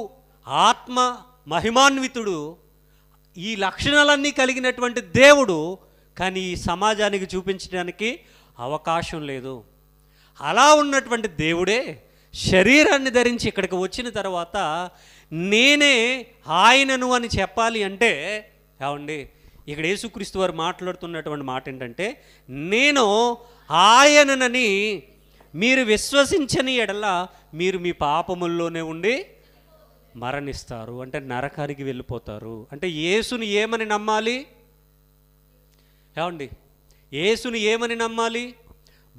ఆత్మ మహిమాన్వితుడు ఈ లక్షణాలన్నీ కలిగినటువంటి దేవుడు కానీ ఈ సమాజానికి చూపించడానికి అవకాశం లేదు అలా ఉన్నటువంటి దేవుడే శరీరాన్ని ధరించి ఇక్కడికి వచ్చిన తర్వాత నేనే ఆయనను అని చెప్పాలి అంటే ఏమండి ఇక్కడ యేసుక్రీస్తు వారు మాట్లాడుతున్నటువంటి మాట ఏంటంటే నేను ఆయననని మీరు విశ్వసించని ఎడల మీరు మీ పాపముల్లోనే ఉండి మరణిస్తారు అంటే నరకానికి వెళ్ళిపోతారు అంటే యేసుని ఏమని నమ్మాలి ఏమండి యేసుని ఏమని నమ్మాలి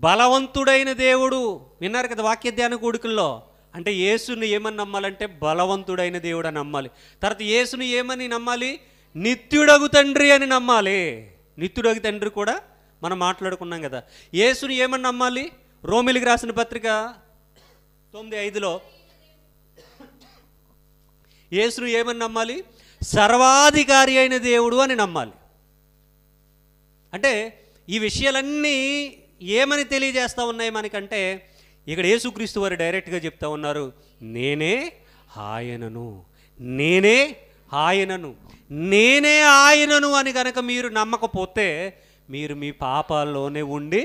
బలవంతుడైన దేవుడు విన్నారు కదా వాక్య ధ్యాన కూడికల్లో అంటే యేసుని ఏమని నమ్మాలంటే బలవంతుడైన దేవుడు అని నమ్మాలి తర్వాత యేసుని ఏమని నమ్మాలి నిత్యుడగు తండ్రి అని నమ్మాలి నిత్యుడగు తండ్రి కూడా మనం మాట్లాడుకున్నాం కదా యేసుని ఏమని నమ్మాలి రోమిలికి రాసిన పత్రిక తొమ్మిది ఐదులో యేసును ఏమని నమ్మాలి సర్వాధికారి అయిన దేవుడు అని నమ్మాలి అంటే ఈ విషయాలన్నీ ఏమని తెలియజేస్తూ ఉన్నాయి మనకంటే ఇక్కడ యేసుక్రీస్తు వారు డైరెక్ట్గా చెప్తా ఉన్నారు నేనే ఆయనను నేనే ఆయనను నేనే ఆయనను అని కనుక మీరు నమ్మకపోతే మీరు మీ పాపాల్లోనే ఉండి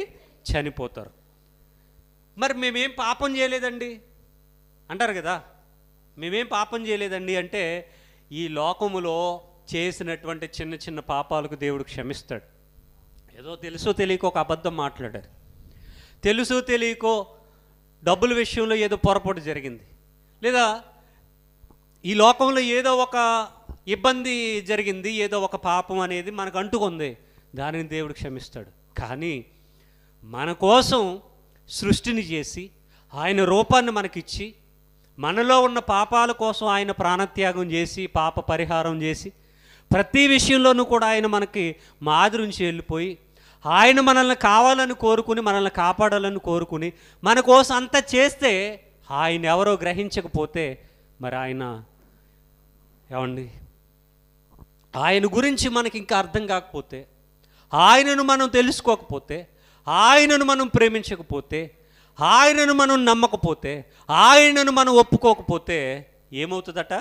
చనిపోతారు మరి మేమేం పాపం చేయలేదండి అంటారు కదా మేమేం పాపం చేయలేదండి అంటే ఈ లోకములో చేసినటువంటి చిన్న చిన్న పాపాలకు దేవుడు క్షమిస్తాడు ఏదో తెలుసో తెలియకో ఒక అబద్ధం మాట్లాడారు తెలుసో తెలియకో డబ్బుల విషయంలో ఏదో పొరపాటు జరిగింది లేదా ఈ లోకంలో ఏదో ఒక ఇబ్బంది జరిగింది ఏదో ఒక పాపం అనేది మనకు అంటుకుంది దానిని దేవుడు క్షమిస్తాడు కానీ మన కోసం సృష్టిని చేసి ఆయన రూపాన్ని మనకిచ్చి మనలో ఉన్న పాపాల కోసం ఆయన ప్రాణత్యాగం చేసి పాప పరిహారం చేసి ప్రతి విషయంలోనూ కూడా ఆయన మనకి మాదిరించి వెళ్ళిపోయి ఆయన మనల్ని కావాలని కోరుకుని మనల్ని కాపాడాలని కోరుకుని మన కోసం అంత చేస్తే ఆయన ఎవరో గ్రహించకపోతే మరి ఆయన ఏమండి ఆయన గురించి మనకి ఇంకా అర్థం కాకపోతే ఆయనను మనం తెలుసుకోకపోతే ఆయనను మనం ప్రేమించకపోతే ఆయనను మనం నమ్మకపోతే ఆయనను మనం ఒప్పుకోకపోతే ఏమవుతుందట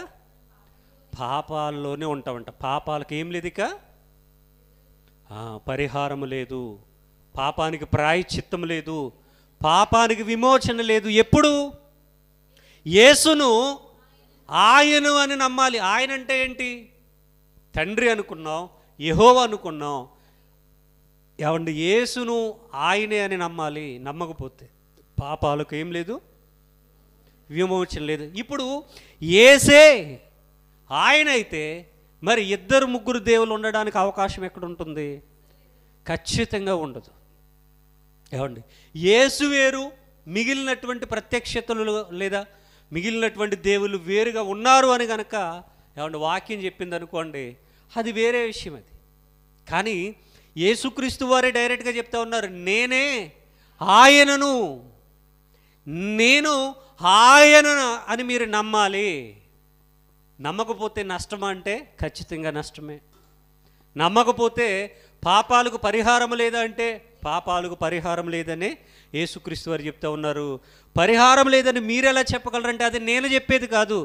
పాపాల్లోనే ఉంటామంట పాపాలకు ఏం లేదు ఇక పరిహారం లేదు పాపానికి ప్రాయశ్చిత్తం లేదు పాపానికి విమోచన లేదు ఎప్పుడు యేసును ఆయను అని నమ్మాలి ఆయన అంటే ఏంటి తండ్రి అనుకున్నాం యహోవ అనుకున్నాం ఏమండి యేసును ఆయనే అని నమ్మాలి నమ్మకపోతే పాపాలకు ఏం లేదు విమోచన లేదు ఇప్పుడు ఏసే ఆయనైతే మరి ఇద్దరు ముగ్గురు దేవులు ఉండడానికి అవకాశం ఉంటుంది ఖచ్చితంగా ఉండదు ఏమండి యేసు వేరు మిగిలినటువంటి ప్రత్యక్షతలు లేదా మిగిలినటువంటి దేవులు వేరుగా ఉన్నారు అని కనుక ఏమండి వాక్యం చెప్పింది అనుకోండి అది వేరే విషయం అది కానీ యేసుక్రీస్తు వారే డైరెక్ట్గా చెప్తా ఉన్నారు నేనే ఆయనను నేను ఆయన అని మీరు నమ్మాలి నమ్మకపోతే నష్టమా అంటే ఖచ్చితంగా నష్టమే నమ్మకపోతే పాపాలకు పరిహారం లేదా అంటే పాపాలకు పరిహారం లేదని యేసుక్రీస్తు వారు చెప్తా ఉన్నారు పరిహారం లేదని మీరెలా చెప్పగలరంటే అది నేను చెప్పేది కాదు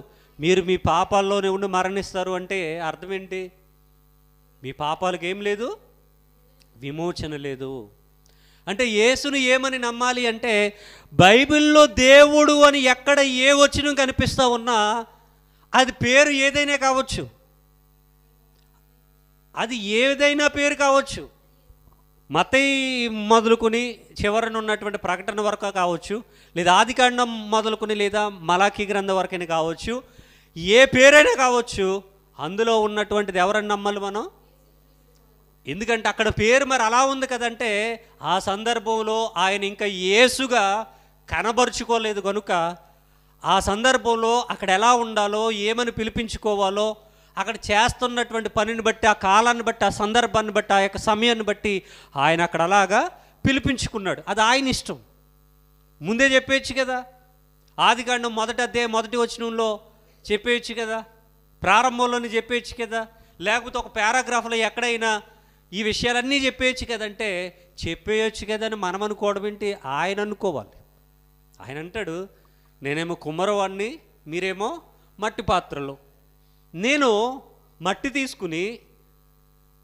మీరు మీ పాపాల్లోనే ఉండి మరణిస్తారు అంటే అర్థం ఏంటి మీ పాపాలకు ఏం లేదు విమోచన లేదు అంటే యేసును ఏమని నమ్మాలి అంటే బైబిల్లో దేవుడు అని ఎక్కడ ఏ వచ్చినా కనిపిస్తూ ఉన్నా అది పేరు ఏదైనా కావచ్చు అది ఏదైనా పేరు కావచ్చు మతై మొదలుకొని చివరన ఉన్నటువంటి ప్రకటన వరకు కావచ్చు లేదా ఆదికాండం మొదలుకొని లేదా మలాఖీ గ్రంథం వరకైనా కావచ్చు ఏ పేరైనా కావచ్చు అందులో ఉన్నటువంటిది ఎవరని నమ్మాలి మనం ఎందుకంటే అక్కడ పేరు మరి అలా ఉంది కదంటే ఆ సందర్భంలో ఆయన ఇంకా ఏసుగా కనబరుచుకోలేదు కనుక ఆ సందర్భంలో అక్కడ ఎలా ఉండాలో ఏమని పిలిపించుకోవాలో అక్కడ చేస్తున్నటువంటి పనిని బట్టి ఆ కాలాన్ని బట్టి ఆ సందర్భాన్ని బట్టి ఆ యొక్క సమయాన్ని బట్టి ఆయన అక్కడ అలాగా పిలిపించుకున్నాడు అది ఆయన ఇష్టం ముందే చెప్పేయచ్చు కదా ఆదికాండం మొదట అదే మొదటి వచనంలో చెప్పేయచ్చు కదా ప్రారంభంలోనే చెప్పేయచ్చు కదా లేకపోతే ఒక పారాగ్రాఫ్లో ఎక్కడైనా ఈ విషయాలన్నీ చెప్పేయచ్చు కదంటే చెప్పేయచ్చు కదా అని మనం అనుకోవడం ఏంటి ఆయన అనుకోవాలి ఆయన అంటాడు నేనేమో కుమ్మరవాణ్ణి మీరేమో మట్టి పాత్రలు నేను మట్టి తీసుకుని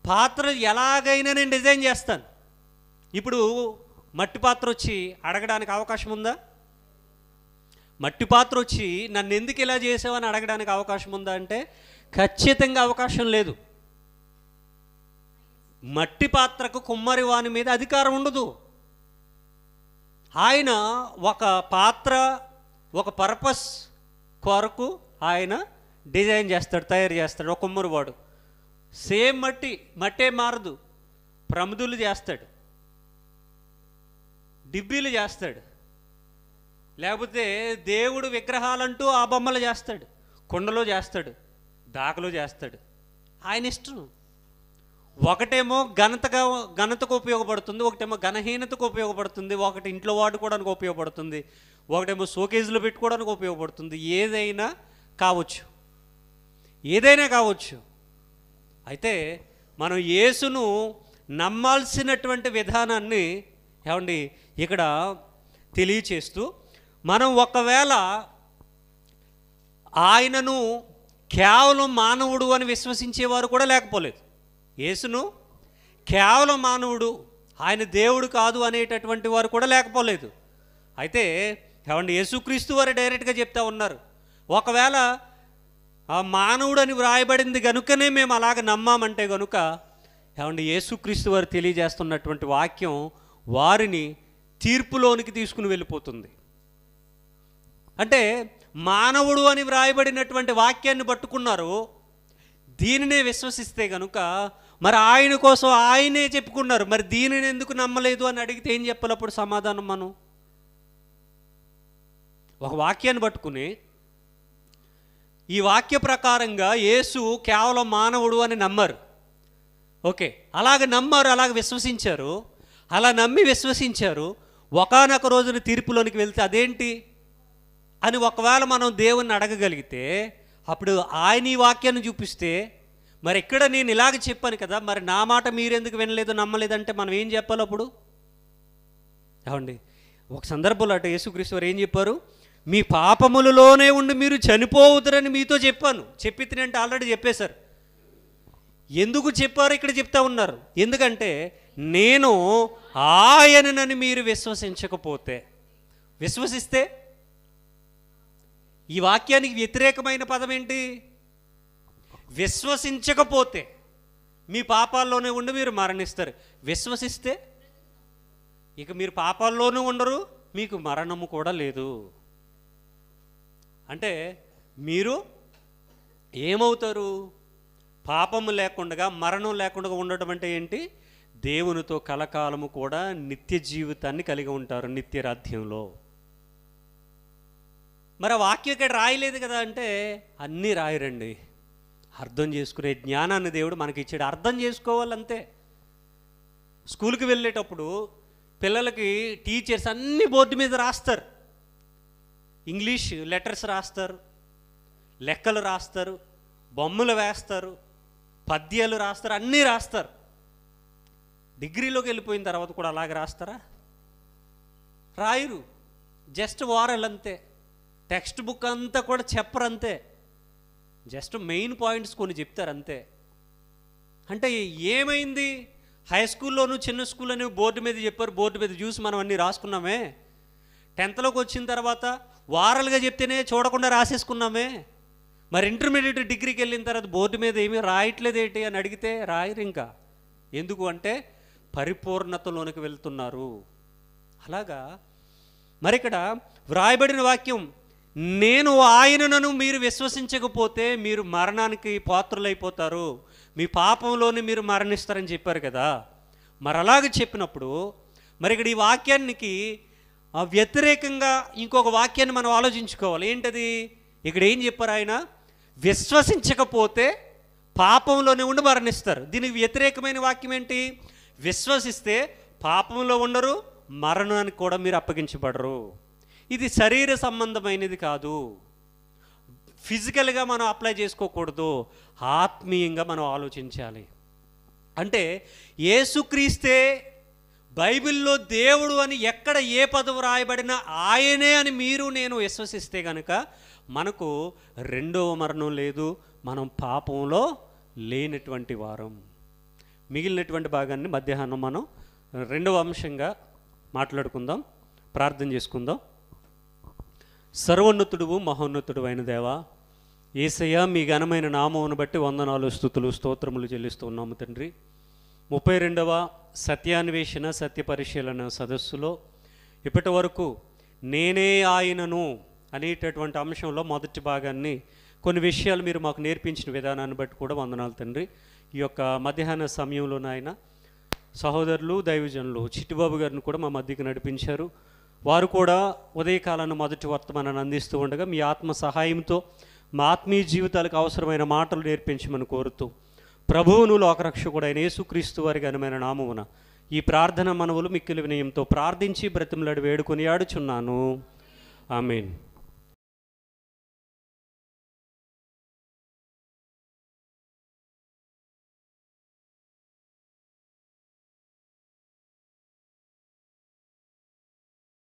పాత్ర ఎలాగైనా నేను డిజైన్ చేస్తాను ఇప్పుడు మట్టి పాత్ర వచ్చి అడగడానికి అవకాశం ఉందా మట్టి పాత్ర వచ్చి నన్ను ఎందుకు ఇలా చేసావని అడగడానికి అవకాశం ఉందా అంటే ఖచ్చితంగా అవకాశం లేదు మట్టి పాత్రకు కుమ్మరి వాని మీద అధికారం ఉండదు ఆయన ఒక పాత్ర ఒక పర్పస్ కొరకు ఆయన డిజైన్ చేస్తాడు తయారు చేస్తాడు ఒక వాడు సేమ్ మట్టి మట్టే మారదు ప్రముదులు చేస్తాడు డిబ్బీలు చేస్తాడు లేకపోతే దేవుడు విగ్రహాలంటూ ఆ బొమ్మలు చేస్తాడు కొండలో చేస్తాడు దాకలు చేస్తాడు ఆయన ఇష్టం ఒకటేమో ఘనతగా ఘనతకు ఉపయోగపడుతుంది ఒకటేమో ఘనహీనతకు ఉపయోగపడుతుంది ఒకటి ఇంట్లో వాడుకోవడానికి ఉపయోగపడుతుంది ఒకటేమో షోకేజ్లో పెట్టుకోవడానికి ఉపయోగపడుతుంది ఏదైనా కావచ్చు ఏదైనా కావచ్చు అయితే మనం యేసును నమ్మాల్సినటువంటి విధానాన్ని ఏమండి ఇక్కడ తెలియచేస్తూ మనం ఒకవేళ ఆయనను కేవలం మానవుడు అని విశ్వసించేవారు కూడా లేకపోలేదు యేసును కేవలం మానవుడు ఆయన దేవుడు కాదు అనేటటువంటి వారు కూడా లేకపోలేదు అయితే ఏమండి యేసుక్రీస్తు వారు డైరెక్ట్గా చెప్తా ఉన్నారు ఒకవేళ ఆ అని వ్రాయబడింది కనుకనే మేము అలాగ నమ్మామంటే కనుక ఏమండి యేసుక్రీస్తు వారు తెలియజేస్తున్నటువంటి వాక్యం వారిని తీర్పులోనికి తీసుకుని వెళ్ళిపోతుంది అంటే మానవుడు అని వ్రాయబడినటువంటి వాక్యాన్ని పట్టుకున్నారు దీనినే విశ్వసిస్తే కనుక మరి ఆయన కోసం ఆయనే చెప్పుకున్నారు మరి దీనిని ఎందుకు నమ్మలేదు అని అడిగితే ఏం చెప్పాలప్పుడు సమాధానం మనం ఒక వాక్యాన్ని పట్టుకుని ఈ వాక్య ప్రకారంగా యేసు కేవలం మానవుడు అని నమ్మరు ఓకే అలాగ నమ్మారు అలాగ విశ్వసించారు అలా నమ్మి విశ్వసించారు ఒకనొక రోజున తీర్పులోనికి వెళ్తే అదేంటి అని ఒకవేళ మనం దేవుణ్ణి అడగగలిగితే అప్పుడు ఆయన ఈ వాక్యాన్ని చూపిస్తే మరి ఇక్కడ నేను ఇలాగ చెప్పాను కదా మరి నా మాట మీరెందుకు వినలేదు నమ్మలేదంటే మనం ఏం చెప్పాలి అప్పుడు ఏమండి ఒక సందర్భంలో అటు యేసుక్రీశ్వర్ ఏం చెప్పారు మీ పాపములలోనే ఉండి మీరు చనిపోవుతారని మీతో చెప్పాను చెప్పితే అంటే ఆల్రెడీ చెప్పేశారు ఎందుకు చెప్పారు ఇక్కడ చెప్తా ఉన్నారు ఎందుకంటే నేను ఆయననని మీరు విశ్వసించకపోతే విశ్వసిస్తే ఈ వాక్యానికి వ్యతిరేకమైన పదం ఏంటి విశ్వసించకపోతే మీ పాపాల్లోనే ఉండి మీరు మరణిస్తారు విశ్వసిస్తే ఇక మీరు పాపాల్లోనూ ఉండరు మీకు మరణము కూడా లేదు అంటే మీరు ఏమవుతారు పాపము లేకుండా మరణం లేకుండా ఉండటం అంటే ఏంటి దేవునితో కలకాలము కూడా నిత్య జీవితాన్ని కలిగి ఉంటారు నిత్యరాధ్యంలో మరి ఆ వాక్యం ఇక్కడ రాయలేదు కదా అంటే అన్నీ రాయరండి అర్థం చేసుకునే జ్ఞానాన్ని దేవుడు మనకి ఇచ్చాడు అర్థం చేసుకోవాలంతే స్కూల్కి వెళ్ళేటప్పుడు పిల్లలకి టీచర్స్ అన్ని బోర్డు మీద రాస్తారు ఇంగ్లీష్ లెటర్స్ రాస్తారు లెక్కలు రాస్తారు బొమ్మలు వేస్తారు పద్యాలు రాస్తారు అన్నీ రాస్తారు డిగ్రీలోకి వెళ్ళిపోయిన తర్వాత కూడా అలాగే రాస్తారా రాయరు జస్ట్ వారల్ అంతే టెక్స్ట్ బుక్ అంతా కూడా చెప్పరు అంతే జస్ట్ మెయిన్ పాయింట్స్ కొన్ని చెప్తారు అంతే అంటే ఏమైంది హై స్కూల్లోను చిన్న స్కూల్ అనేవి బోర్డు మీద చెప్పారు బోర్డు మీద చూసి మనం అన్నీ రాసుకున్నామే టెన్త్లోకి వచ్చిన తర్వాత వారాలుగా చెప్తేనే చూడకుండా రాసేసుకున్నామే మరి ఇంటర్మీడియట్ డిగ్రీకి వెళ్ళిన తర్వాత బోర్డు మీద ఏమీ రాయట్లేదు ఏంటి అని అడిగితే రాయరు ఇంకా ఎందుకు అంటే పరిపూర్ణతలోనికి వెళ్తున్నారు అలాగా మరి ఇక్కడ వ్రాయబడిన వాక్యం నేను ఆయనను మీరు విశ్వసించకపోతే మీరు మరణానికి పాత్రులైపోతారు మీ పాపంలోనే మీరు మరణిస్తారని చెప్పారు కదా మరి అలాగ చెప్పినప్పుడు మరి ఇక్కడ ఈ వాక్యానికి ఆ వ్యతిరేకంగా ఇంకొక వాక్యాన్ని మనం ఆలోచించుకోవాలి ఏంటది ఇక్కడ ఏం చెప్పారు ఆయన విశ్వసించకపోతే పాపంలోనే ఉండి మరణిస్తారు దీనికి వ్యతిరేకమైన వాక్యం ఏంటి విశ్వసిస్తే పాపంలో ఉండరు మరణానికి కూడా మీరు అప్పగించబడరు ఇది శరీర సంబంధమైనది కాదు ఫిజికల్గా మనం అప్లై చేసుకోకూడదు ఆత్మీయంగా మనం ఆలోచించాలి అంటే ఏసుక్రీస్తే బైబిల్లో దేవుడు అని ఎక్కడ ఏ పదవు రాయబడినా ఆయనే అని మీరు నేను విశ్వసిస్తే కనుక మనకు రెండవ మరణం లేదు మనం పాపంలో లేనటువంటి వారం మిగిలినటువంటి భాగాన్ని మధ్యాహ్నం మనం రెండవ అంశంగా మాట్లాడుకుందాం ప్రార్థన చేసుకుందాం సర్వోన్నతుడువు మహోన్నతుడు అయిన దేవా ఏసయ్య మీ ఘనమైన నామమును బట్టి వందనాలు స్థుతులు స్తోత్రములు చెల్లిస్తున్నాము తండ్రి ముప్పై రెండవ సత్యాన్వేషణ సత్య పరిశీలన సదస్సులో ఇప్పటి వరకు నేనే ఆయనను అనేటటువంటి అంశంలో మొదటి భాగాన్ని కొన్ని విషయాలు మీరు మాకు నేర్పించిన విధానాన్ని బట్టి కూడా వందనాలు తండ్రి ఈ యొక్క మధ్యాహ్న సమయంలో నాయన సహోదరులు దైవజనులు చిట్టిబాబు గారిని కూడా మా మధ్యకి నడిపించారు వారు కూడా ఉదయకాలాన్ని మొదటి వర్తమానాన్ని అందిస్తూ ఉండగా మీ ఆత్మ సహాయంతో మా ఆత్మీయ జీవితాలకు అవసరమైన మాటలు నేర్పించమని కోరుతూ ప్రభువును లోకరక్షకుడైన యేసుక్రీస్తు వారి ఘనమైన నామమున ఈ ప్రార్థన మనవులు మిక్కిలి వినయంతో ప్రార్థించి బ్రతిమలాడి వేడుకొని ఆడుచున్నాను మీన్